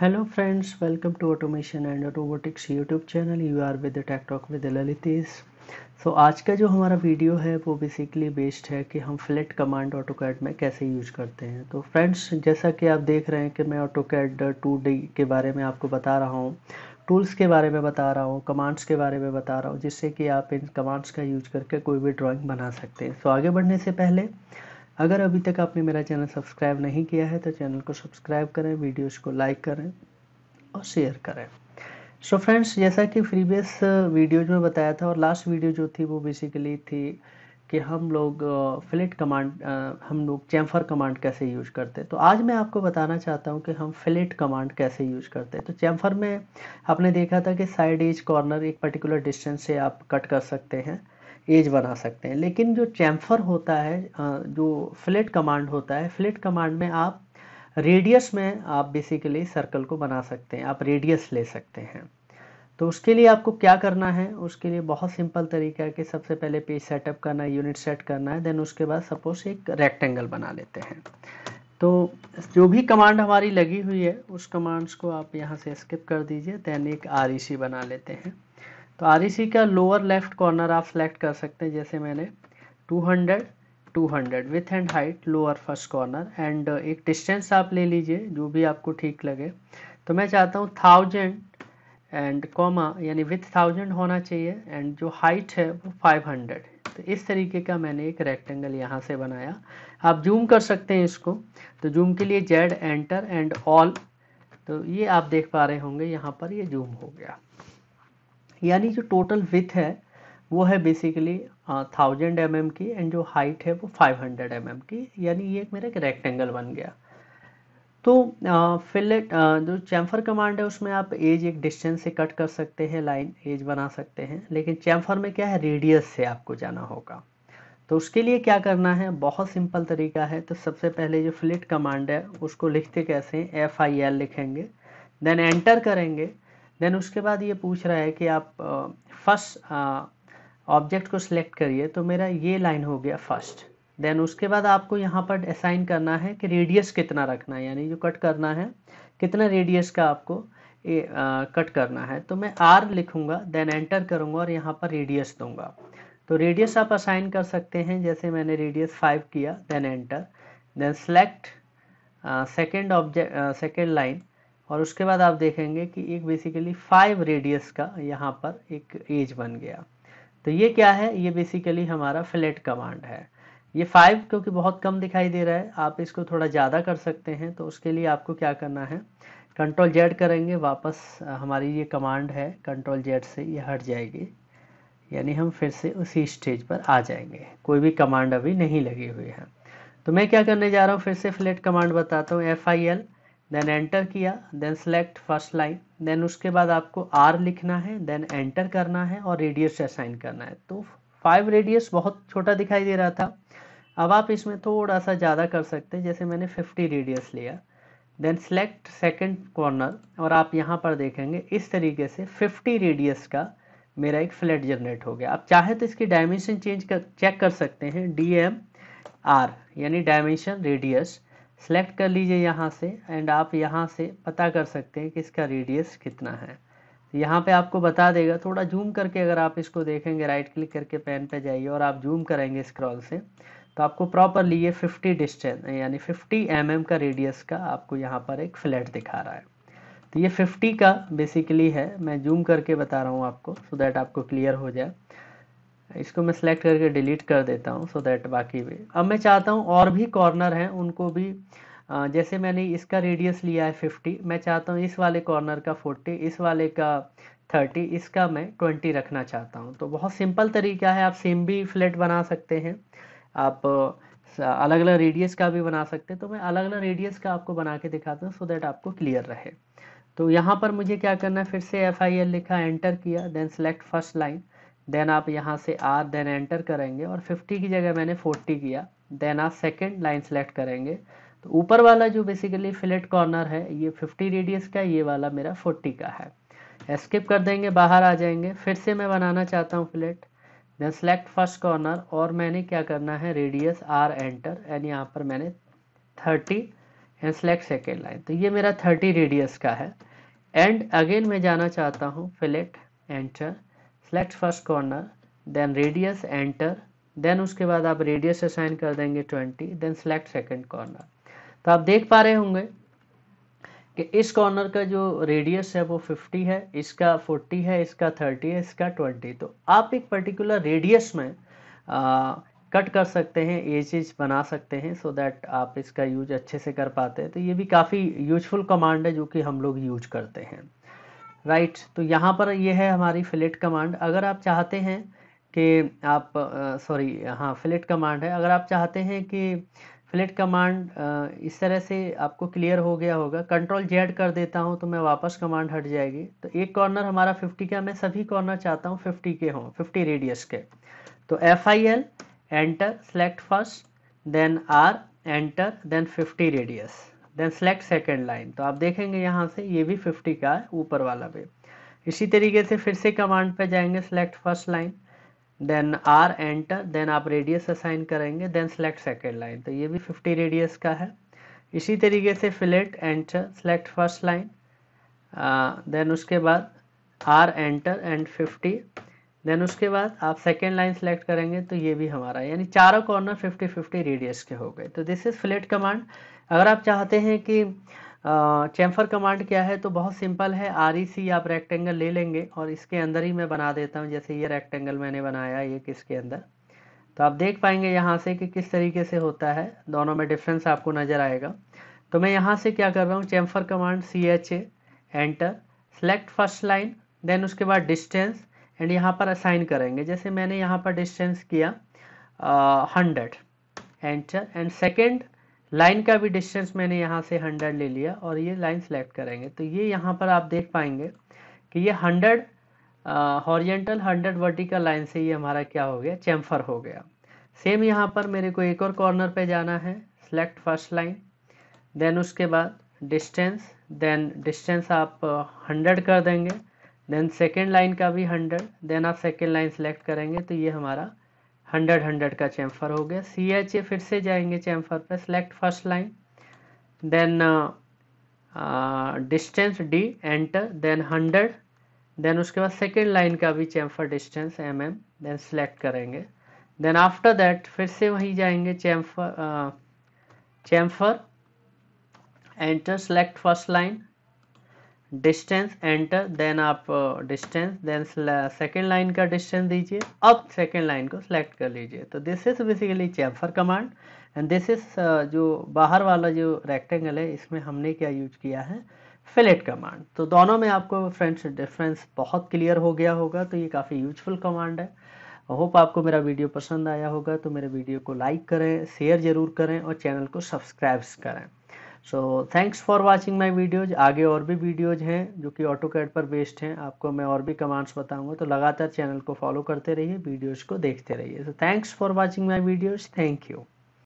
hello friends welcome to automation and autobotics YouTube channel you are with tech talk with Lalitesh so आज का जो हमारा video है वो बेसिकली बेस्ड है कि हम फ्लेट कमांड ऑटो कैड में कैसे यूज करते हैं तो फ्रेंड्स जैसा कि आप देख रहे हैं कि मैं ऑटो कैड टू डी के बारे में आपको बता रहा हूँ टूल्स के बारे में बता रहा हूँ कमांड्स के बारे में बता रहा हूँ जिससे कि आप इन कमांड्स का यूज करके कोई भी ड्राइंग बना सकते हैं सो so, आगे बढ़ने से पहले अगर अभी तक आपने मेरा चैनल सब्सक्राइब नहीं किया है तो चैनल को सब्सक्राइब करें वीडियोस को लाइक करें और शेयर करें सो so फ्रेंड्स जैसा कि प्रीवियस वीडियोज में बताया था और लास्ट वीडियो जो थी वो बेसिकली थी कि हम लोग फ्लिट uh, कमांड uh, हम लोग चैम्फर कमांड कैसे यूज करते हैं तो आज मैं आपको बताना चाहता हूँ कि हम फ्लिट कमांड कैसे यूज करते हैं तो चैम्फर में आपने देखा था कि साइड एज कॉर्नर एक पर्टिकुलर डिस्टेंस से आप कट कर सकते हैं एज बना सकते हैं लेकिन जो चैम्फर होता है जो फ्लेट कमांड होता है फ्लेट कमांड में आप रेडियस में आप बेसिकली सर्कल को बना सकते हैं आप रेडियस ले सकते हैं तो उसके लिए आपको क्या करना है उसके लिए बहुत सिंपल तरीका है कि सबसे पहले पेज सेटअप करना है यूनिट सेट करना है देन उसके बाद सपोज एक रेक्टेंगल बना लेते हैं तो जो भी कमांड हमारी लगी हुई है उस कमांड्स को आप यहाँ से स्किप कर दीजिए देन एक आर e बना लेते हैं तो आर का लोअर लेफ्ट कॉर्नर आप सेलेक्ट कर सकते हैं जैसे मैंने 200 200 width and height lower first corner and एक डिस्टेंस आप ले लीजिए जो भी आपको ठीक लगे तो मैं चाहता हूँ थाउजेंड एंड कॉमा यानी विथ थाउजेंड होना चाहिए एंड जो हाइट है वो हंड्रेड तो इस तरीके का मैंने एक रेक्टेंगल यहाँ से बनाया आप जूम कर सकते हैं इसको तो जूम के लिए जेड एंटर एंड ऑल तो ये आप देख पा रहे होंगे यहाँ पर ये जूम हो गया यानी जो टोटल विथ है वो है बेसिकली थाउजेंड एम एम की एंड जो हाइट है वो फाइव हंड्रेड एम एम की यानी ये एक मेरा एक रेक्टेंगल बन गया तो फिलेट जो चैम्फर कमांड है उसमें आप एज एक डिस्टेंस से कट कर सकते हैं लाइन एज बना सकते हैं लेकिन चैम्फर में क्या है रेडियस से आपको जाना होगा तो उसके लिए क्या करना है बहुत सिंपल तरीका है तो सबसे पहले जो फिलेट कमांड है उसको लिखते कैसे हैं एफ आई एल लिखेंगे देन एंटर करेंगे देन उसके बाद ये पूछ रहा है कि आप फर्स्ट ऑब्जेक्ट को सिलेक्ट करिए तो मेरा ये लाइन हो गया फर्स्ट देन उसके बाद आपको यहाँ पर असाइन करना है कि रेडियस कितना रखना है यानी जो कट करना है कितना रेडियस का आपको ए, आ, कट करना है तो मैं आर लिखूँगा देन एंटर करूँगा और यहाँ पर रेडियस दूँगा तो रेडियस आप असाइन कर सकते हैं जैसे मैंने रेडियस फाइव किया then enter then select second object second line और उसके बाद आप देखेंगे कि एक बेसिकली फाइव रेडियस का यहाँ पर एक एज बन गया तो ये क्या है ये बेसिकली हमारा फ्लैट कमांड है ये फाइव क्योंकि बहुत कम दिखाई दे रहा है आप इसको थोड़ा ज़्यादा कर सकते हैं तो उसके लिए आपको क्या करना है कंट्रोल जेड करेंगे वापस हमारी ये कमांड है कंट्रोल जेड से ये हट जाएगी यानी हम फिर से उसी स्टेज पर आ जाएंगे कोई भी कमांड अभी नहीं लगी हुई है तो मैं क्या करने जा रहा हूँ फिर से फ्लैट कमांड बताता हूँ F I L then enter किया then select first line then उसके बाद आपको आर लिखना है देन एंटर करना है और रेडियस असाइन करना है तो फाइव रेडियस बहुत छोटा दिखाई दे रहा था अब आप इसमें थोड़ा सा ज़्यादा कर सकते हैं जैसे मैंने फिफ्टी रेडियस लिया देन सेलेक्ट सेकेंड कॉर्नर और आप यहाँ पर देखेंगे इस तरीके से 50 रेडियस का मेरा एक फ्लैट जनरेट हो गया आप चाहे तो इसकी डायमेंशन चेंज कर चेक कर सकते हैं डी एम आर यानी डायमेंशन रेडियस सेलेक्ट कर लीजिए यहाँ से एंड आप यहाँ से पता कर सकते हैं कि इसका रेडियस कितना है यहाँ पे आपको बता देगा थोड़ा जूम करके अगर आप इसको देखेंगे राइट क्लिक करके पेन पे जाइए और आप जूम करेंगे स्क्रॉल से तो आपको प्रॉपरली ये 50 डिस्टेंस यानी 50 एम mm का रेडियस का आपको यहाँ पर एक फ्लैट दिखा रहा है तो ये 50 का बेसिकली है मैं जूम करके बता रहा हूँ आपको सो so दैट आपको क्लियर हो जाए इसको मैं सेलेक्ट करके डिलीट कर देता हूँ सो दैट बाकी भी अब मैं चाहता हूँ और भी कॉर्नर हैं उनको भी जैसे मैंने इसका रेडियस लिया है फिफ्टी मैं चाहता हूँ इस वाले कॉर्नर का फोर्टी इस वाले का थर्टी इसका मैं ट्वेंटी रखना चाहता हूँ तो बहुत सिंपल तरीका है आप सेम भी फ्लैट बना सकते हैं आप अलग अलग रेडियस का भी बना सकते हैं तो मैं अलग अलग रेडियस का आपको बना के दिखाता हूँ सो दैट आपको क्लियर रहे तो यहाँ पर मुझे क्या करना है फिर से एफ आई एल लिखा एंटर किया then select first line then आप यहाँ से आर देन एंटर करेंगे और 50 की जगह मैंने 40 किया देन आप सेकेंड लाइन सेलेक्ट करेंगे तो ऊपर वाला जो बेसिकली फिलेट कॉर्नर है ये 50 रेडियस का ये वाला मेरा 40 का है स्किप कर देंगे बाहर आ जाएंगे फिर से मैं बनाना चाहता हूँ fillet then select first corner और मैंने क्या करना है रेडियस आर एंटर एंड यहाँ पर मैंने thirty and select second line तो ये मेरा थर्टी रेडियस का है एंड अगेन मैं जाना चाहता हूँ fillet enter select first corner then radius enter then उसके बाद आप रेडियस असाइन कर देंगे twenty then select second corner तो आप देख पा रहे होंगे कि इस कॉर्नर का जो रेडियस है वो 50 है इसका 40 है इसका 30 है इसका 20 तो आप एक पर्टिकुलर रेडियस में आ, कट कर सकते हैं ये चीज़ बना सकते हैं सो so दैट आप इसका यूज अच्छे से कर पाते हैं तो ये भी काफ़ी यूजफुल कमांड है जो कि हम लोग यूज करते हैं राइट right, तो यहाँ पर ये है हमारी फिलेट कमांड अगर आप चाहते हैं कि आप सॉरी हाँ फिलेट कमांड है अगर आप चाहते हैं कि फिलेट कमांड इस तरह से आपको क्लियर हो गया होगा कंट्रोल जेड कर देता हूँ तो मैं वापस कमांड हट जाएगी तो एक कॉर्नर हमारा 50 का मैं सभी कॉर्नर चाहता हूँ 50 के हों 50 रेडियस के तो F I L enter select first then R enter then 50 radius then select second line तो आप देखेंगे यहाँ से ये भी फिफ्टी का है ऊपर वाला भी इसी तरीके से फिर से कमांड पे जाएंगे select first line then R enter then आप रेडियस असाइन करेंगे देन सेलेक्ट सेकेंड लाइन तो ये भी फिफ्टी रेडियस का है इसी तरीके से fillet enter select first line then उसके बाद R enter and fifty then उसके बाद आप सेकेंड लाइन सेलेक्ट करेंगे तो ये भी हमारा यानी चारों कॉर्नर फिफ्टी फिफ्टी रेडियस के हो गए तो दिस इज फ्लेट कमांड अगर आप चाहते हैं कि चैम्फर कमांड क्या है तो बहुत सिंपल है आर e आप रेक्टेंगल ले लेंगे और इसके अंदर ही मैं बना देता हूँ जैसे ये रेक्टेंगल मैंने बनाया ये किसके अंदर तो आप देख पाएंगे यहाँ से कि किस तरीके से होता है दोनों में डिफरेंस आपको नज़र आएगा तो मैं यहाँ से क्या कर रहा हूँ chamfer command C H A enter select first line then उसके बाद डिस्टेंस एंड यहाँ पर असाइन करेंगे जैसे मैंने यहाँ पर डिस्टेंस किया hundred enter and second line का भी डिस्टेंस मैंने यहाँ से 100 ले लिया और ये लाइन सेलेक्ट करेंगे तो ये यहाँ पर आप देख पाएंगे कि ये 100 हॉरियंटल 100 वर्टिकल लाइन से ये हमारा क्या हो गया चैम्फर हो गया सेम यहाँ पर मेरे को एक और कॉर्नर पे जाना है सेलेक्ट फर्स्ट लाइन देन उसके बाद डिस्टेंस देन डिस्टेंस आप हंड्रेड कर देंगे देन सेकेंड लाइन का भी हंड्रेड देन आप सेकेंड लाइन सेलेक्ट करेंगे तो ये हमारा हंड्रेड हंड्रेड का चैम्फर हो गया सी एच ए फिर से जाएंगे चैम्फर पर select first line then distance D enter then hundred then उसके बाद सेकेंड लाइन का भी chamfer distance M M then select करेंगे देन आफ्टर दैट फिर से वहीं जाएंगे chamfer chamfer enter select first line distance enter then आप डिस्टेंस देन सेकेंड लाइन का डिस्टेंस दीजिए अब सेकेंड लाइन को सिलेक्ट कर लीजिए तो this is basically chamfer command and this is जो बाहर वाला जो रेक्टेंगल है इसमें हमने क्या यूज किया है फिलेट कमांड तो दोनों में आपको फ्रेंड्स डिफरेंस बहुत क्लियर हो गया होगा तो ये काफ़ी यूजफुल कमांड है होप आपको मेरा वीडियो पसंद आया होगा तो मेरे वीडियो को लाइक करें शेयर ज़रूर करें और चैनल को सब्सक्राइब करें so thanks for watching my videos आगे और भी वीडियोज हैं जो कि ऑटो कैड पर बेस्ड हैं आपको मैं और भी कमांड्स बताऊंगा तो लगातार चैनल को फॉलो करते रहिए वीडियोज को देखते रहिए so thanks for watching my videos thank you